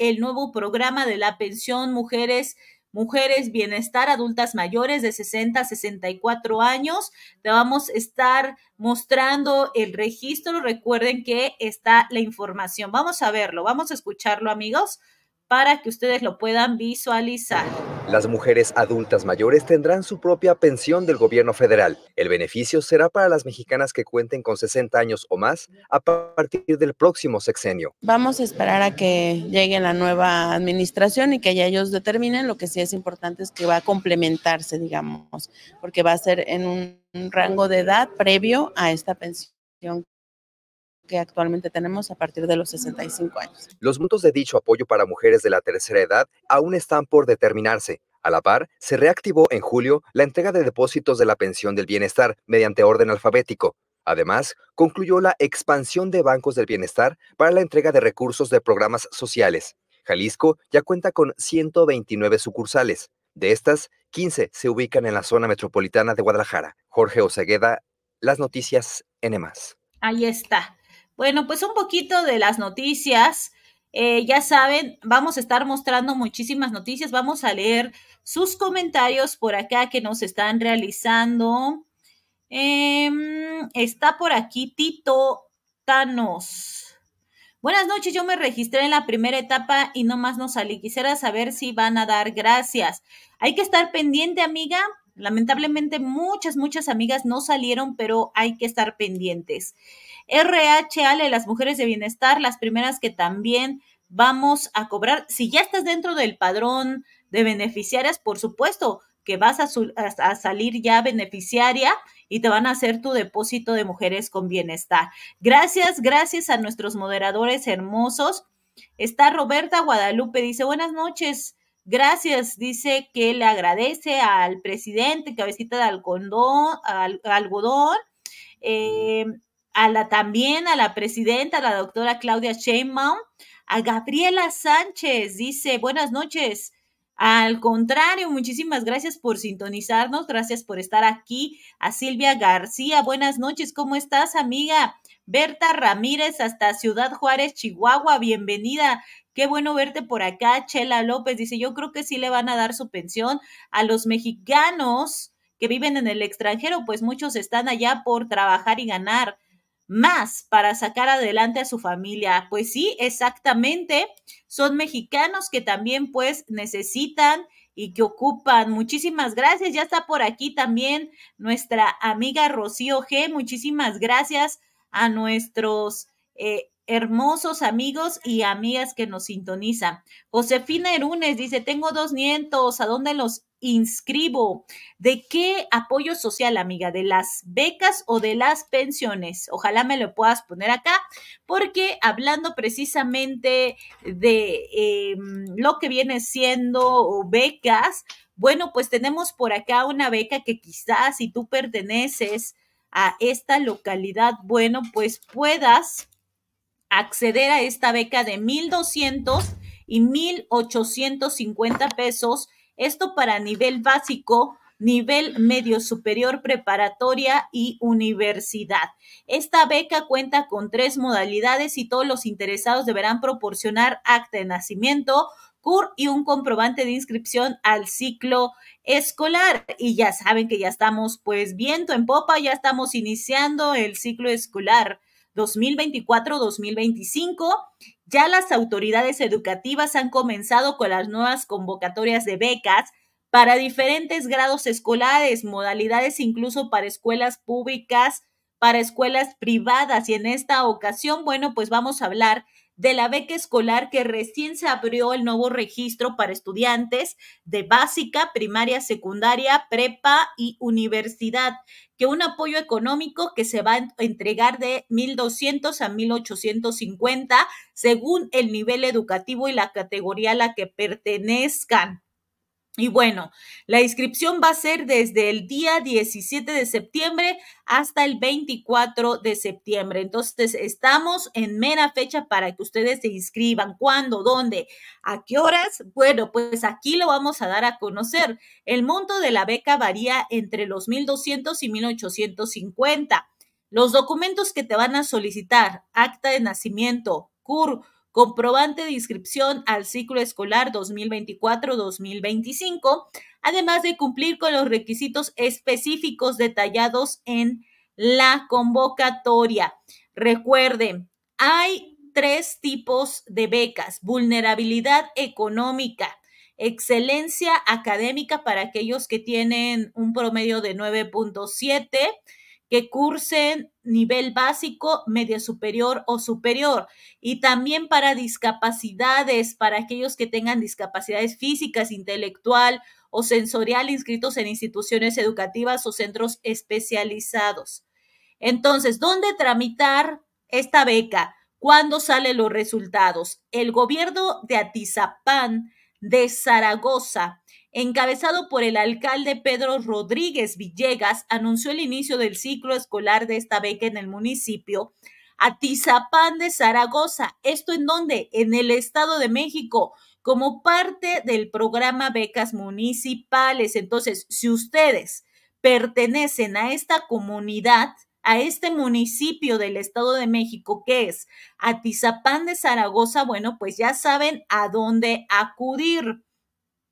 el nuevo programa de la pensión Mujeres Mujeres Bienestar Adultas Mayores de 60 a 64 años. Te vamos a estar mostrando el registro. Recuerden que está la información. Vamos a verlo, vamos a escucharlo, amigos para que ustedes lo puedan visualizar. Las mujeres adultas mayores tendrán su propia pensión del gobierno federal. El beneficio será para las mexicanas que cuenten con 60 años o más a partir del próximo sexenio. Vamos a esperar a que llegue la nueva administración y que ya ellos determinen. Lo que sí es importante es que va a complementarse, digamos, porque va a ser en un rango de edad previo a esta pensión que actualmente tenemos a partir de los 65 años. Los montos de dicho apoyo para mujeres de la tercera edad aún están por determinarse. A la par, se reactivó en julio la entrega de depósitos de la pensión del bienestar mediante orden alfabético. Además, concluyó la expansión de bancos del bienestar para la entrega de recursos de programas sociales. Jalisco ya cuenta con 129 sucursales. De estas, 15 se ubican en la zona metropolitana de Guadalajara. Jorge Osegueda, Las Noticias N. Ahí está. Bueno, pues un poquito de las noticias. Eh, ya saben, vamos a estar mostrando muchísimas noticias. Vamos a leer sus comentarios por acá que nos están realizando. Em, está por aquí Tito Thanos. Buenas noches, yo me registré en la primera etapa y nomás no salí. Quisiera saber si van a dar gracias. Hay que estar pendiente, amiga, Lamentablemente muchas, muchas amigas no salieron, pero hay que estar pendientes. de las mujeres de bienestar, las primeras que también vamos a cobrar. Si ya estás dentro del padrón de beneficiarias, por supuesto que vas a, salir ya beneficiaria y te van a hacer tu depósito de mujeres con bienestar. Gracias, gracias a nuestros moderadores hermosos. Está Roberta Guadalupe, dice buenas noches. Gracias, dice que le agradece al presidente Cabecita de Algodón, al, algodón eh, a la, también a la presidenta, la doctora Claudia Sheinbaum, a Gabriela Sánchez, dice, buenas noches. Al contrario, muchísimas gracias por sintonizarnos, gracias por estar aquí. A Silvia García, buenas noches, ¿cómo estás, amiga? Berta Ramírez, hasta Ciudad Juárez, Chihuahua, bienvenida. Qué bueno verte por acá. Chela López dice, yo creo que sí le van a dar su pensión a los mexicanos que viven en el extranjero, pues muchos están allá por trabajar y ganar más para sacar adelante a su familia. Pues sí, exactamente. Son mexicanos que también pues necesitan y que ocupan. Muchísimas gracias. Ya está por aquí también nuestra amiga Rocío G. Muchísimas gracias a nuestros eh, hermosos amigos y amigas que nos sintonizan. Josefina Erunes dice, tengo dos nietos, ¿a dónde los inscribo? ¿De qué apoyo social, amiga? ¿De las becas o de las pensiones? Ojalá me lo puedas poner acá, porque hablando precisamente de em, lo que viene siendo becas, bueno, pues tenemos por acá una beca que quizás si tú perteneces a esta localidad, bueno, pues puedas acceder a esta beca de 1.200 y 1.850 pesos. Esto para nivel básico, nivel medio superior, preparatoria y universidad. Esta beca cuenta con tres modalidades y todos los interesados deberán proporcionar acta de nacimiento, CUR y un comprobante de inscripción al ciclo escolar. Y ya saben que ya estamos pues viento en popa, ya estamos iniciando el ciclo escolar. 2024-2025. Ya las autoridades educativas han comenzado con las nuevas convocatorias de becas para diferentes grados escolares, modalidades incluso para escuelas públicas, para escuelas privadas. Y en esta ocasión, bueno, pues vamos a hablar de la beca escolar que recién se abrió el nuevo registro para estudiantes de básica, primaria, secundaria, prepa y universidad, que un apoyo económico que se va a entregar de 1.200 a 1.850 según el nivel educativo y la categoría a la que pertenezcan. Y bueno, la inscripción va a ser desde el día 17 de septiembre hasta el 24 de septiembre. Entonces, estamos en mera fecha para que ustedes se inscriban. ¿Cuándo? ¿Dónde? ¿A qué horas? Bueno, pues aquí lo vamos a dar a conocer. El monto de la beca varía entre los 1.200 y 1.850. Los documentos que te van a solicitar, acta de nacimiento, CUR, comprobante de inscripción al ciclo escolar 2024-2025, además de cumplir con los requisitos específicos detallados en la convocatoria. Recuerden, hay tres tipos de becas, vulnerabilidad económica, excelencia académica para aquellos que tienen un promedio de 9.7, que cursen nivel básico, media superior o superior. Y también para discapacidades, para aquellos que tengan discapacidades físicas, intelectual o sensorial inscritos en instituciones educativas o centros especializados. Entonces, ¿dónde tramitar esta beca? ¿Cuándo salen los resultados? El gobierno de Atizapán de Zaragoza encabezado por el alcalde Pedro Rodríguez Villegas, anunció el inicio del ciclo escolar de esta beca en el municipio Atizapán de Zaragoza. ¿Esto en dónde? En el Estado de México, como parte del programa Becas Municipales. Entonces, si ustedes pertenecen a esta comunidad, a este municipio del Estado de México, que es Atizapán de Zaragoza, bueno, pues ya saben a dónde acudir.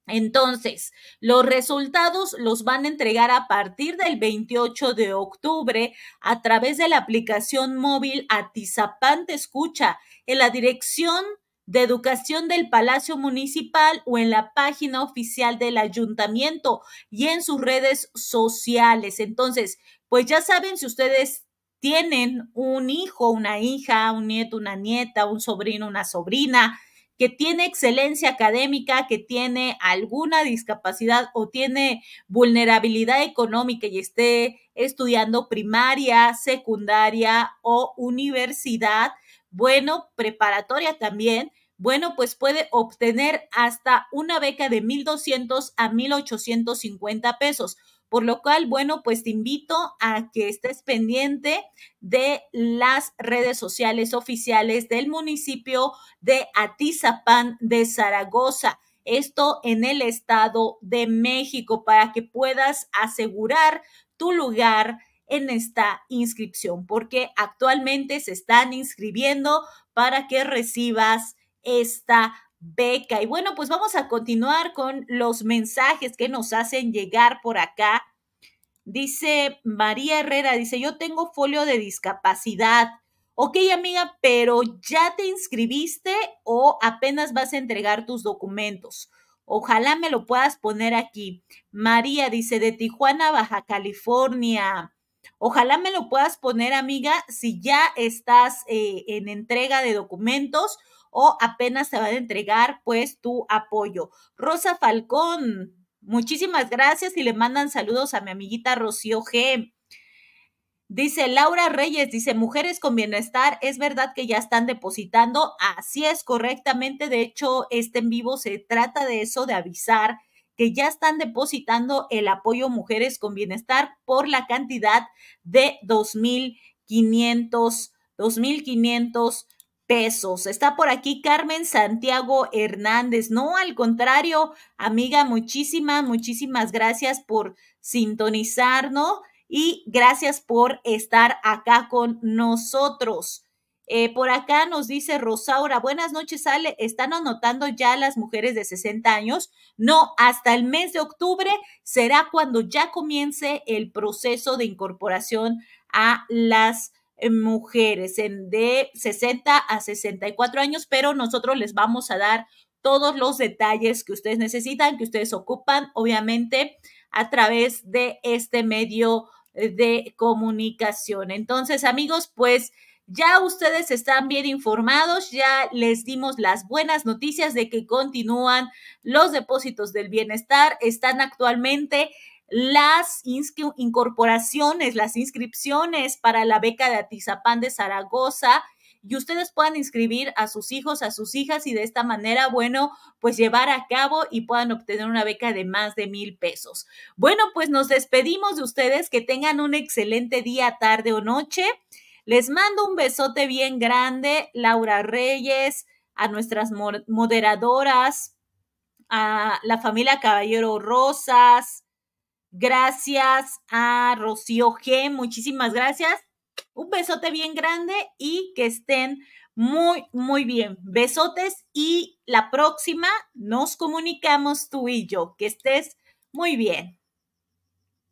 Entonces, los resultados los van a entregar a partir del 28 de octubre a través de la aplicación móvil Atizapán Te Escucha en la dirección de educación del Palacio Municipal o en la página oficial del ayuntamiento y en sus redes sociales. Entonces, pues ya saben si ustedes tienen un hijo, una hija, un nieto, una nieta, un sobrino, una sobrina, que tiene excelencia académica, que tiene alguna discapacidad o tiene vulnerabilidad económica y esté estudiando primaria, secundaria o universidad, bueno, preparatoria también, bueno, pues puede obtener hasta una beca de 1.200 a 1.850 pesos por lo cual, bueno, pues te invito a que estés pendiente de las redes sociales oficiales del municipio de Atizapán de Zaragoza. Esto en el Estado de México para que puedas asegurar tu lugar en esta inscripción, porque actualmente se están inscribiendo para que recibas esta beca. Y bueno, pues vamos a continuar con los mensajes que nos hacen llegar por acá. Dice María Herrera, dice, yo tengo folio de discapacidad. Ok, amiga, pero ¿ya te inscribiste o apenas vas a entregar tus documentos? Ojalá me lo puedas poner aquí. María dice, de Tijuana, Baja California. Ojalá me lo puedas poner, amiga, si ya estás eh, en entrega de documentos o apenas se va a entregar pues tu apoyo. Rosa Falcón, muchísimas gracias y le mandan saludos a mi amiguita Rocío G. Dice Laura Reyes, dice, mujeres con bienestar, es verdad que ya están depositando, así es correctamente, de hecho, este en vivo se trata de eso, de avisar que ya están depositando el apoyo Mujeres con Bienestar por la cantidad de 2.500, 2.500 pesos. Está por aquí Carmen Santiago Hernández. No, al contrario, amiga, muchísimas, muchísimas gracias por sintonizarnos y gracias por estar acá con nosotros. Eh, por acá nos dice Rosaura, buenas noches, Ale. ¿Están anotando ya las mujeres de 60 años? No, hasta el mes de octubre será cuando ya comience el proceso de incorporación a las en mujeres en de 60 a 64 años, pero nosotros les vamos a dar todos los detalles que ustedes necesitan, que ustedes ocupan, obviamente, a través de este medio de comunicación. Entonces, amigos, pues ya ustedes están bien informados, ya les dimos las buenas noticias de que continúan los depósitos del bienestar, están actualmente las incorporaciones, las inscripciones para la beca de Atizapán de Zaragoza y ustedes puedan inscribir a sus hijos, a sus hijas y de esta manera, bueno, pues llevar a cabo y puedan obtener una beca de más de mil pesos. Bueno, pues nos despedimos de ustedes, que tengan un excelente día, tarde o noche. Les mando un besote bien grande, Laura Reyes, a nuestras moderadoras, a la familia Caballero Rosas, Gracias a Rocío G. Muchísimas gracias. Un besote bien grande y que estén muy, muy bien. Besotes y la próxima nos comunicamos tú y yo. Que estés muy bien.